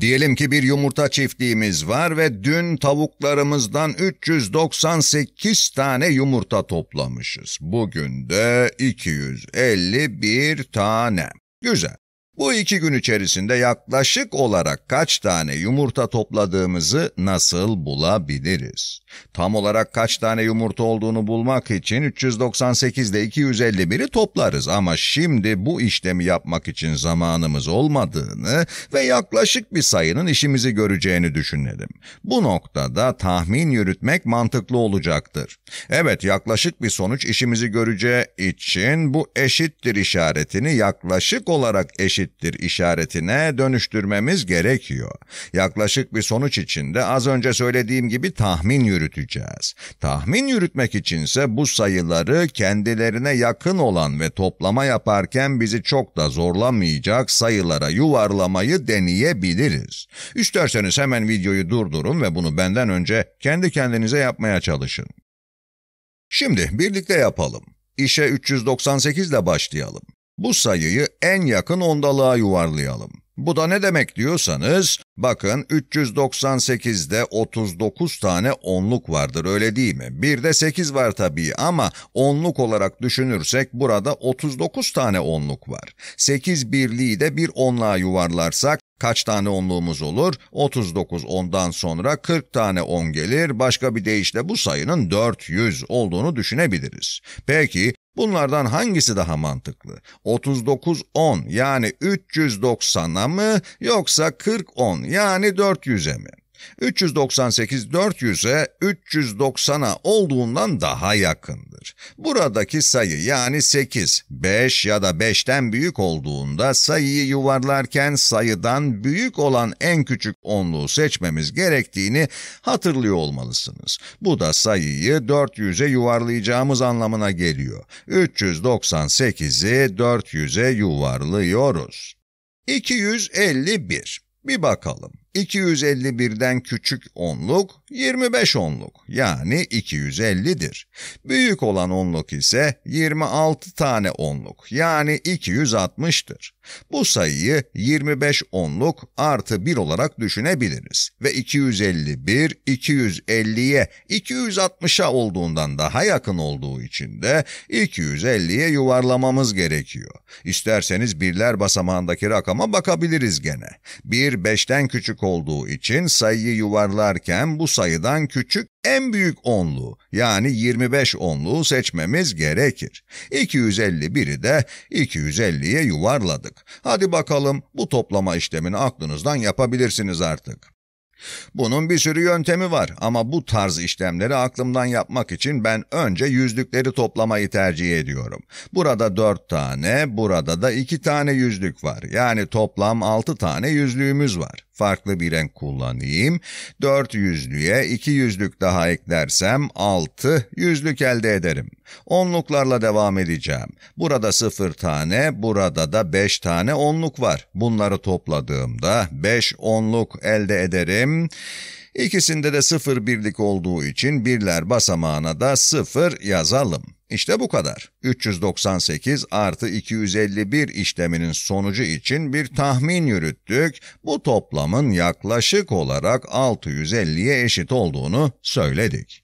Diyelim ki bir yumurta çiftliğimiz var ve dün tavuklarımızdan 398 tane yumurta toplamışız. Bugün de 251 tane. Güzel. Bu iki gün içerisinde yaklaşık olarak kaç tane yumurta topladığımızı nasıl bulabiliriz? Tam olarak kaç tane yumurta olduğunu bulmak için 398 ile 251'i toplarız ama şimdi bu işlemi yapmak için zamanımız olmadığını ve yaklaşık bir sayının işimizi göreceğini düşünelim. Bu noktada tahmin yürütmek mantıklı olacaktır. Evet yaklaşık bir sonuç işimizi göreceği için bu eşittir işaretini yaklaşık olarak eşit eşittir işaretine dönüştürmemiz gerekiyor. Yaklaşık bir sonuç için de az önce söylediğim gibi tahmin yürüteceğiz. Tahmin yürütmek içinse bu sayıları kendilerine yakın olan ve toplama yaparken bizi çok da zorlamayacak sayılara yuvarlamayı deneyebiliriz. İsterseniz hemen videoyu durdurun ve bunu benden önce kendi kendinize yapmaya çalışın. Şimdi birlikte yapalım. İşe 398 ile başlayalım. Bu sayıyı en yakın ondalığa yuvarlayalım. Bu da ne demek diyorsanız, bakın 398'de 39 tane onluk vardır öyle değil mi? Bir de 8 var tabii ama onluk olarak düşünürsek burada 39 tane onluk var. 8 birliği de bir onluğa yuvarlarsak kaç tane onluğumuz olur? 39 ondan sonra 40 tane 10 gelir. Başka bir deyişle bu sayının 400 olduğunu düşünebiliriz. Peki Bunlardan hangisi daha mantıklı? 39-10 yani 390'a mı yoksa 40-10 yani 400'e mi? 398 400'e 390'a olduğundan daha yakındı sayıdır. Buradaki sayı yani 8, 5 ya da 5'ten büyük olduğunda sayıyı yuvarlarken sayıdan büyük olan en küçük onluğu seçmemiz gerektiğini hatırlıyor olmalısınız. Bu da sayıyı 400'e yuvarlayacağımız anlamına geliyor. 398'i 400'e yuvarlıyoruz. 251. Bir bakalım. 251'den küçük onluk 25 onluk yani 250'dir. Büyük olan onluk ise 26 tane onluk yani 260'tır. Bu sayıyı 25 onluk artı 1 olarak düşünebiliriz ve 251 250'ye 260'a olduğundan daha yakın olduğu için de 250'ye yuvarlamamız gerekiyor. İsterseniz birler basamağındaki rakama bakabiliriz gene. 1 5'ten küçük olduğu için sayıyı yuvarlarken bu sayıdan küçük en büyük onluğu yani 25 onluğu seçmemiz gerekir. 251'i de 250'ye yuvarladık. Hadi bakalım bu toplama işlemini aklınızdan yapabilirsiniz artık. Bunun bir sürü yöntemi var ama bu tarz işlemleri aklımdan yapmak için ben önce yüzlükleri toplamayı tercih ediyorum. Burada 4 tane, burada da 2 tane yüzlük var. Yani toplam 6 tane yüzlüğümüz var farklı bir renk kullanayım. 4 yüzlüğe 2 yüzlük daha eklersem 6 yüzlük elde ederim. Onluklarla devam edeceğim. Burada 0 tane, burada da 5 tane onluk var. Bunları topladığımda 5 onluk elde ederim. İkisinde de 0 birlik olduğu için birler basamağına da 0 yazalım. İşte bu kadar. 398 artı 251 işleminin sonucu için bir tahmin yürüttük. Bu toplamın yaklaşık olarak 650'ye eşit olduğunu söyledik.